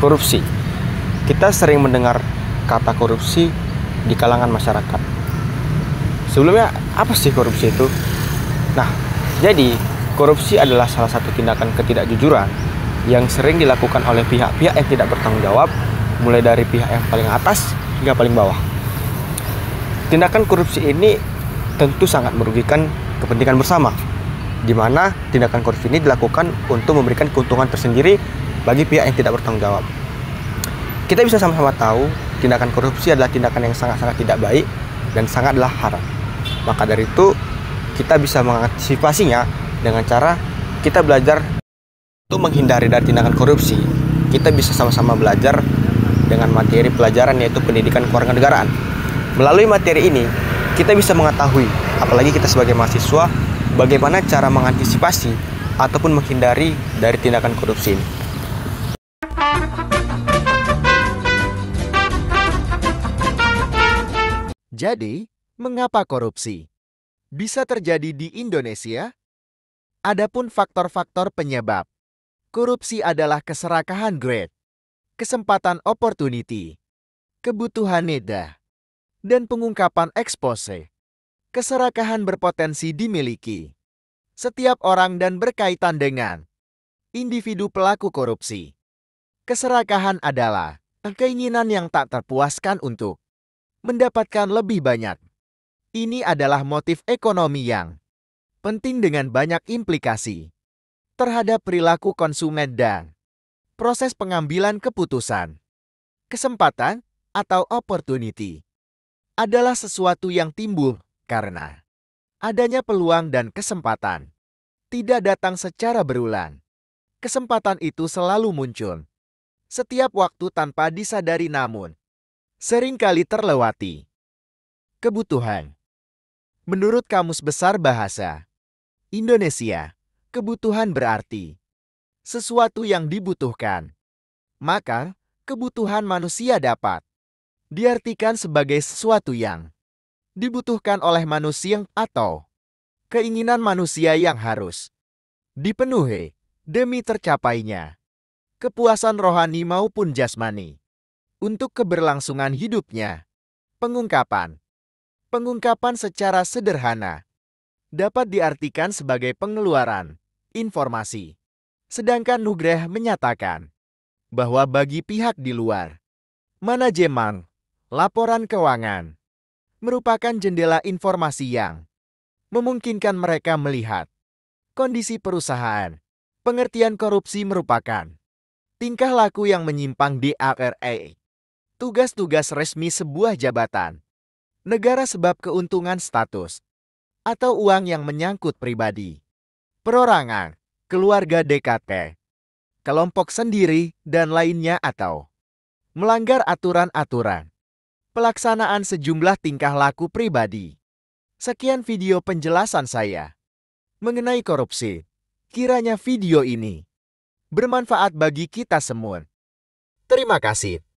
korupsi. Kita sering mendengar kata korupsi di kalangan masyarakat. Sebelumnya, apa sih korupsi itu? Nah, jadi korupsi adalah salah satu tindakan ketidakjujuran yang sering dilakukan oleh pihak-pihak yang tidak bertanggung jawab, mulai dari pihak yang paling atas hingga paling bawah. Tindakan korupsi ini tentu sangat merugikan kepentingan bersama di mana tindakan korupsi ini dilakukan untuk memberikan keuntungan tersendiri bagi pihak yang tidak bertanggung jawab. Kita bisa sama-sama tahu tindakan korupsi adalah tindakan yang sangat-sangat tidak baik dan sangatlah haram. Maka dari itu kita bisa mengantisipasinya dengan cara kita belajar untuk menghindari dari tindakan korupsi. Kita bisa sama-sama belajar dengan materi pelajaran yaitu pendidikan negaraan. Melalui materi ini, kita bisa mengetahui, apalagi kita sebagai mahasiswa bagaimana cara mengantisipasi ataupun menghindari dari tindakan korupsi ini. Jadi, mengapa korupsi bisa terjadi di Indonesia? Adapun faktor-faktor penyebab. Korupsi adalah keserakahan grade, kesempatan opportunity, kebutuhan neda, dan pengungkapan expose keserakahan berpotensi dimiliki setiap orang dan berkaitan dengan individu pelaku korupsi. Keserakahan adalah keinginan yang tak terpuaskan untuk mendapatkan lebih banyak. Ini adalah motif ekonomi yang penting dengan banyak implikasi terhadap perilaku konsumen dan proses pengambilan keputusan. Kesempatan atau opportunity adalah sesuatu yang timbul karena adanya peluang dan kesempatan tidak datang secara berulang. Kesempatan itu selalu muncul setiap waktu tanpa disadari namun seringkali terlewati. Kebutuhan Menurut Kamus Besar Bahasa Indonesia, kebutuhan berarti sesuatu yang dibutuhkan. Maka, kebutuhan manusia dapat diartikan sebagai sesuatu yang dibutuhkan oleh manusia atau keinginan manusia yang harus dipenuhi demi tercapainya kepuasan rohani maupun jasmani untuk keberlangsungan hidupnya. Pengungkapan Pengungkapan secara sederhana dapat diartikan sebagai pengeluaran informasi. Sedangkan Nugreh menyatakan bahwa bagi pihak di luar, manajemen, laporan keuangan, merupakan jendela informasi yang memungkinkan mereka melihat kondisi perusahaan. Pengertian korupsi merupakan tingkah laku yang menyimpang di RRA. E. Tugas-tugas resmi sebuah jabatan negara sebab keuntungan status atau uang yang menyangkut pribadi, perorangan, keluarga DKT, kelompok sendiri, dan lainnya atau melanggar aturan-aturan pelaksanaan sejumlah tingkah laku pribadi. Sekian video penjelasan saya mengenai korupsi. Kiranya video ini bermanfaat bagi kita semua. Terima kasih.